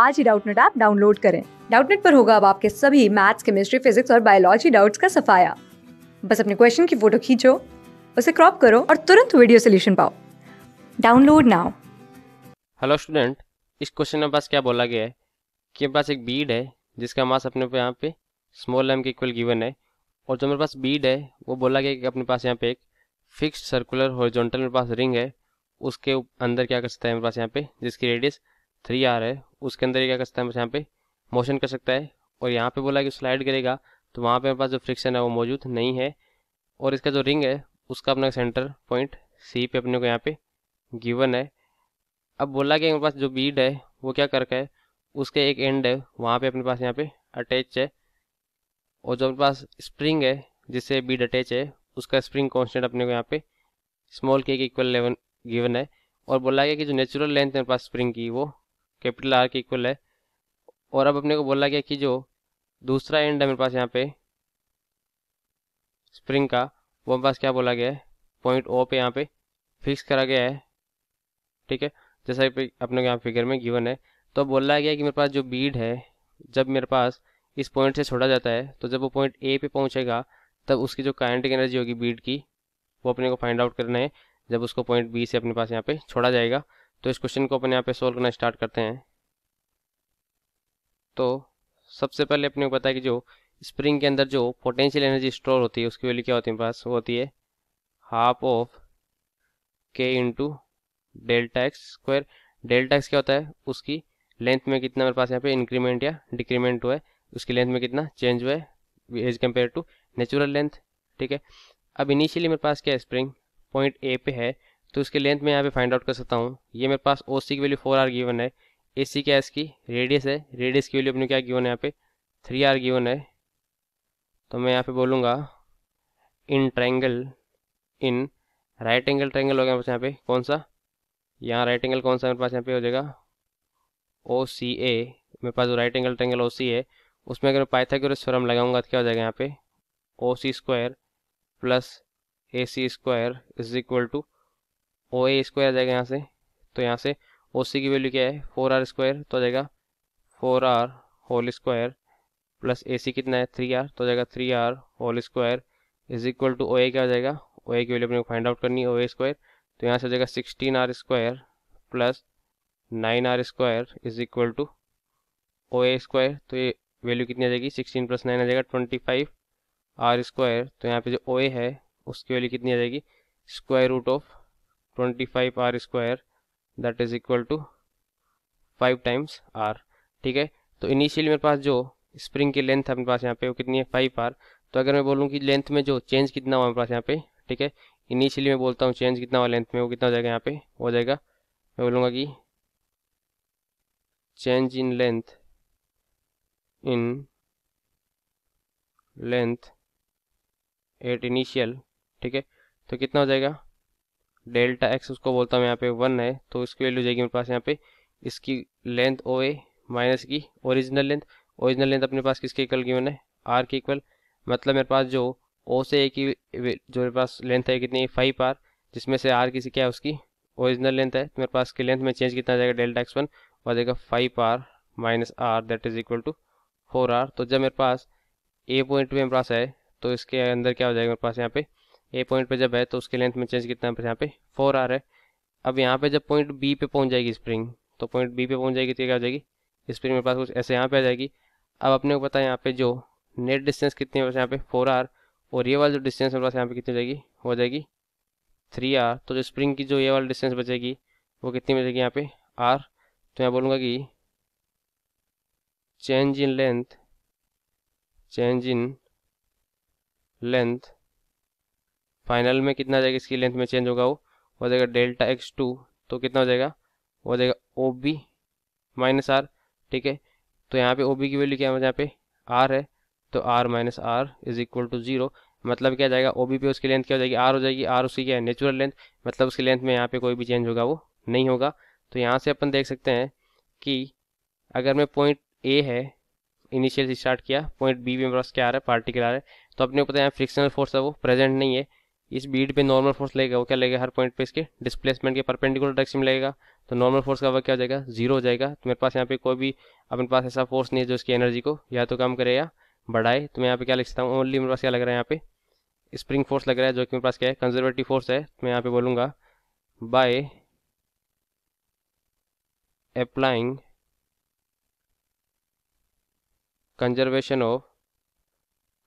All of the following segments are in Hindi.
आज ही डाउटनेट ऐप डाउनलोड करें डाउटनेट पर होगा अब आपके सभी मैथ्स केमिस्ट्री फिजिक्स और बायोलॉजी डाउट्स का सफाया बस अपने क्वेश्चन की फोटो खींचो उसे क्रॉप करो और तुरंत वीडियो सोल्यूशन पाओ डाउनलोड नाउ हेलो स्टूडेंट इस क्वेश्चन में पास क्या बोला गया है कि मेरे पास एक बीड है जिसका मास अपने पे यहाँ पे small M K equal given है और जो मेरे पास बीड है वो बोला गया कि अपने पास यहाँ पे एक फिक्स सर्कुलर हॉरिजॉन्टल मेरे पास रिंग है उसके अंदर क्या कर सकता है मेरे पास यहाँ पे जिसकी रेडियस थ्री आर है उसके अंदर क्या कर सकता है यहाँ पे मोशन कर सकता है और यहाँ पे बोला कि स्लाइड करेगा तो वहाँ पे मेरे पास जो फ्रिक्शन है वो मौजूद नहीं है और इसका जो रिंग है उसका अपना सेंटर पॉइंट सी पे अपने को यहाँ पे गिवन है अब बोला कि मेरे पास जो बीड है वो क्या करके है उसके एक एंड है वहाँ पे अपने पास यहाँ पे अटैच है और जो अपने पास स्प्रिंग है जिससे बीड अटैच है उसका स्प्रिंग कॉन्स्टेंट अपने को यहाँ पे स्मॉल के इक्वल लेवन गिवन है और बोला गया कि जो नेचुरल लेंथ है मेरे पास स्प्रिंग की वो कैपिटल आर के इक्वल है और अब अपने को बोला गया कि जो दूसरा एंड है मेरे पास यहाँ पे स्प्रिंग का वो मेरे पास क्या बोला गया है पॉइंट ओ पे यहाँ पे फिक्स करा गया है ठीक है जैसा अपने यहाँ फिगर में गिवन है तो अब बोला गया कि मेरे पास जो बीड है जब मेरे पास इस पॉइंट से छोड़ा जाता है तो जब वो पॉइंट ए पे पहुँचेगा तब उसकी जो काइनेटिक एनर्जी होगी बीड की वो अपने को फाइंड आउट करना है जब उसको पॉइंट बी से अपने पास यहाँ पे छोड़ा जाएगा तो इस क्वेश्चन को अपने यहाँ पे सोल्व करना स्टार्ट करते हैं तो सबसे पहले अपने को पता है कि जो स्प्रिंग के अंदर जो पोटेंशियल एनर्जी स्टोर होती है उसकी वैल्यू क्या होती है पास वो होती है हाफ ऑफ के into delta X square delta X क्या होता है उसकी लेंथ में कितना मेरे पास यहाँ पे इंक्रीमेंट या डिक्रीमेंट हुआ है उसकी लेंथ में कितना चेंज हुआ है as compare to natural length ठीक है अब इनिशियली मेरे पास क्या है स्प्रिंग पॉइंट ए पे है तो इसके लेंथ में यहाँ पे फाइंड आउट कर सकता हूँ ये मेरे पास ओ सी की वैल्यू फोर आर गिवन है ए सी क्या है इसकी रेडियस है रेडियस की वैल्यू अपने क्या गिवन है यहाँ पे थ्री आर गिवन है तो मैं यहाँ पे बोलूँगा in triangle in right angle triangle हो गया मेरे पास यहाँ पे कौन सा यहाँ राइट एंगल कौन सा मेरे पास यहाँ पे हो जाएगा ओ सी ए मेरे पास जो right angle triangle O C है उसमें अगर की स्वरम लगाऊंगा तो क्या हो जाएगा यहाँ पे O C square plus A C square is equal to O A square आ जाएगा यहाँ से तो यहाँ से ओ सी की वैल्यू क्या है फोर आर स्क्वायर तो आ जाएगा four R whole square plus A C कितना है थ्री आर तो आ जाएगा three R whole square is equal to O A क्या हो जाएगा ओ ए की वैल्यू अपने को फाइंड आउट करनी है ओ ए स्क्वायर तो यहाँ से हो जाएगा sixteen R square plus nine R square is equal to O A square तो ये वैल्यू कितनी आ जाएगी सिक्सटीन प्लस नाइन आ जाएगा ट्वेंटी फाइव आर स्क्वायर तो यहाँ पे जो ओ ए है उसकी वैल्यू कितनी आ जाएगी square root of 25 R square that is equal to five times R ठीक है तो इनिशियली मेरे पास जो स्प्रिंग की लेंथ है मेरे पास यहाँ पे वो कितनी है फाइव आर तो अगर मैं बोलूँ कि लेंथ में जो चेंज कितना हुआ मेरे पास यहाँ पे ठीक है इनिशियली मैं बोलता हूँ चेंज कितना हुआ लेंथ में वो कितना हो जाएगा यहाँ पे हो जाएगा मैं बोलूँगा कि change in length in length at initial ठीक है तो कितना हो जाएगा डेल्टा एक्स उसको बोलता हूँ यहाँ पे वन है तो इसकी वैल्यू जाएगी मेरे पास यहाँ पे इसकी लेंथ ओ ए माइनस की ओरिजिनल लेंथ ओरिजिनल लेंथ अपने पास किसके इक्वल गिवन है आर के इक्वल मतलब मेरे पास जो ओ से ए की जो मेरे पास लेंथ है कितनी फाइव आर जिसमें से आर किसी क्या है उसकी ओरिजिनल लेंथ है तो मेरे पास की लेंथ में चेंज कितना जाएगा डेल्टा एक्स वन और जाएगा five R minus R that is equal to four R तो जब मेरे पास ए पॉइंट में मेरे पास है तो इसके अंदर क्या हो जाएगा मेरे पास यहाँ पे ए पॉइंट पे जब है तो उसके लेंथ में चेंज कितना है यहाँ पे फोर आर है अब यहाँ पे जब पॉइंट बी पे पहुँच जाएगी स्प्रिंग तो पॉइंट बी पे पहुँच जाएगी तो क्या हो जाएगी स्प्रिंग मेरे पास कुछ ऐसे यहाँ पे आ जाएगी अब अपने को पता है यहाँ पे जो नेट डिस्टेंस कितनी है यहाँ पे फोर आर और ये वाला जो डिस्टेंस मेरे पास यहाँ पे कितनी जाएगी हो जाएगी थ्री आर तो जो स्प्रिंग की जो ये वाली डिस्टेंस बचेगी वो कितनी बचेगी यहाँ पे आर तो मैं बोलूँगा कि change in length change in length final में कितना जाएगा इसकी लेंथ में चेंज होगा वो हो जाएगा डेल्टा एक्स टू तो कितना हो जाएगा हो जाएगा ओ बी माइनस आर ठीक है तो यहाँ पे ओ बी की वैल्यू क्या है यहाँ पे आर है तो R minus R is equal to zero मतलब क्या जाएगा ओ बी पे उसकी लेंथ क्या हो जाएगी आर हो जाएगी आर उसकी क्या है नेचुरल लेंथ मतलब उसकी लेंथ में यहाँ पे कोई भी चेंज होगा वो नहीं होगा तो यहाँ से अपन देख सकते हैं कि अगर मैं पॉइंट ए है इनिशियल से स्टार्ट किया पॉइंट बी में मेरे पास क्या आ रहा है पार्टिकल आ रहा है तो अपने पता है फ्रिक्शनल फोर्स है वो प्रेजेंट नहीं है इस बीड पे नॉर्मल फोर्स लगेगा वो क्या लगेगा हर पॉइंट पे इसके डिस्प्लेसमेंट के परपेंडिकुलर डायरेक्शन में लगेगा तो नॉर्मल फोर्स का वर्क क्या हो जाएगा जीरो हो जाएगा तो मेरे पास यहाँ पे कोई भी अपने पास ऐसा फोर्स नहीं है जो इसकी एनर्जी को या तो कम करे या बढ़ाए तो मैं यहाँ पे क्या लिख सकता हूँ ओनली मेरे पास क्या लग रहा है यहाँ पे स्प्रिंग फोर्स लग रहा है जो कि मेरे पास क्या है कंजर्वेटिव फोर्स है तो मैं यहाँ पे बोलूँगा by applying conservation of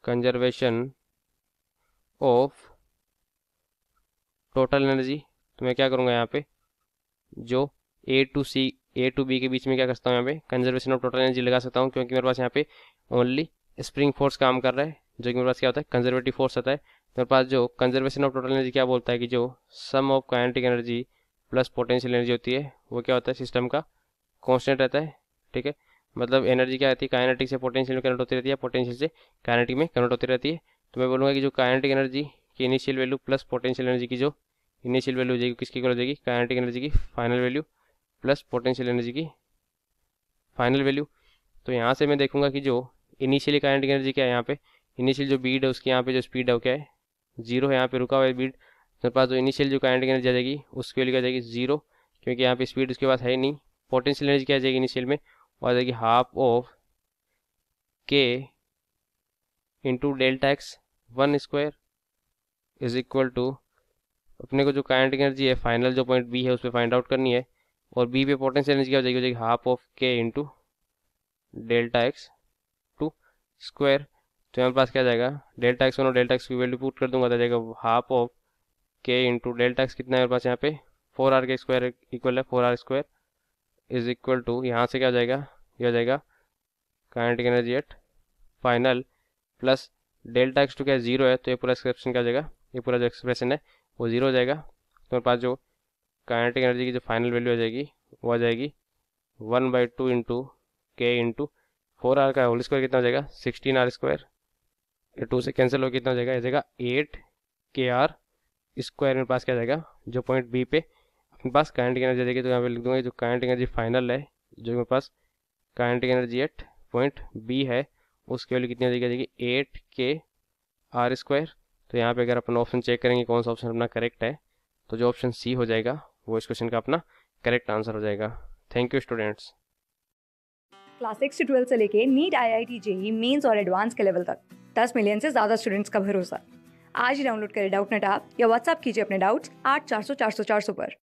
conservation of total energy तो मैं क्या करूँगा यहाँ पे जो A to C A to B के बीच में क्या कर सकता हूँ यहाँ पे कंजर्वेशन ऑफ टोटल एनर्जी लगा सकता हूँ क्योंकि मेरे पास यहाँ पे ओनली स्प्रिंग फोर्स काम कर रहा है जो कि मेरे पास क्या होता है कंजर्वेटिव फोर्स आता है मेरे पास जो कंजर्वेशन ऑफ टोटल एनर्जी क्या बोलता है कि जो sum of kinetic energy plus potential energy होती है वो क्या होता है सिस्टम का कॉन्स्टेंट रहता है ठीक है मतलब एनर्जी क्या रहती है काइनेटिक से पोटेंशियल में कन्वर्ट होती रहती है पोटेंशियल से काइनेटिक में कन्वर्ट होती रहती है तो मैं बोलूँगा कि जो काइनेटिक एनर्जी कि initial value plus potential energy की जो इनिशियल वैल्यू हो जाएगी किसकी कॉल हो जाएगी काइनेटिक एनर्जी की final value plus potential energy की फाइनल वैल्यू तो यहाँ से मैं देखूंगा कि जो इनिशियली काइनेटिक एनर्जी क्या है यहाँ पे इनिशियल जो बीड है उसकी यहाँ पे जो स्पीड है क्या है जीरो है यहाँ पे रुका हुआ है बीड तो मेरे पास जो इनिशियल जो काइनेटिक एनर्जी आ जाएगी उसकी वैल्यू क्या जाएगी जीरो क्योंकि यहाँ पे स्पीड उसके पास है नहीं पोटेंशियल एनर्जी क्या आ जाएगी इनिशियल में वो आ जाएगी हाफ ऑफ के into delta x one square is equal to अपने को जो काइनेटिक एनर्जी है फाइनल जो पॉइंट बी है उस पर फाइंड आउट करनी है और बी पे पोटेंशियल एनर्जी क्या हो जाएगी हो जाएगी हाफ ऑफ के into delta x two square तो हमारे पास क्या जाएगा delta x one delta x की वैल्यू पुट कर दूंगा तो जाएगा हाफ ऑफ के इंटू डेल्टा एक्स कितना है मेरे पास यहाँ पे फोर आर के स्क्वायर इक्वल है four R square is equal to यहाँ से क्या हो जाएगा यह हो जाएगा kinetic energy at final plus delta x two क्या जीरो है तो ये पूरा एक्सेप्शन क्या हो जाएगा ये पूरा जो एक्सप्रेशन है वो जीरो हो जाएगा तो मेरे पास जो काइनेटिक एनर्जी की जो फाइनल वैल्यू आ जाएगी वो आ जाएगी one by two into k into four R का होल स्क्वायर कितना हो जाएगा सिक्सटीन आर स्क्वायर ये टू से कैंसिल हो कितना हो जाएगा जाएगा एट के आर स्क्वायर मेरे पास क्या जाएगा जो पॉइंट बी पे अपने पास काइनेटिक एनर्जी देगी तो यहाँ पे लिख दूंगा जो काइनेटिक एनर्जी फाइनल है जो मेरे पास kinetic energy at point B है उसकी वैल्यू कितनी हो जाएगी आ जाएगी एट के आर स्क्वायर तो यहाँ पे अगर अपन ऑप्शन चेक करेंगे कौन सा ऑप्शन अपना करेक्ट है तो जो ऑप्शन सी हो जाएगा वो इस क्वेश्चन का अपना करेक्ट आंसर हो जाएगा thank you students class six से ट्वेल्थ से लेके NEET I I T JEE Mains और एडवांस के लेवल तक दस मिलियन से ज़्यादा स्टूडेंट्स का भरोसा आज ही डाउनलोड करें डाउट नेट आप या व्हाट्सअप कीजिए अपने डाउट्स आठ चार सौ चार सौ चार सौ पर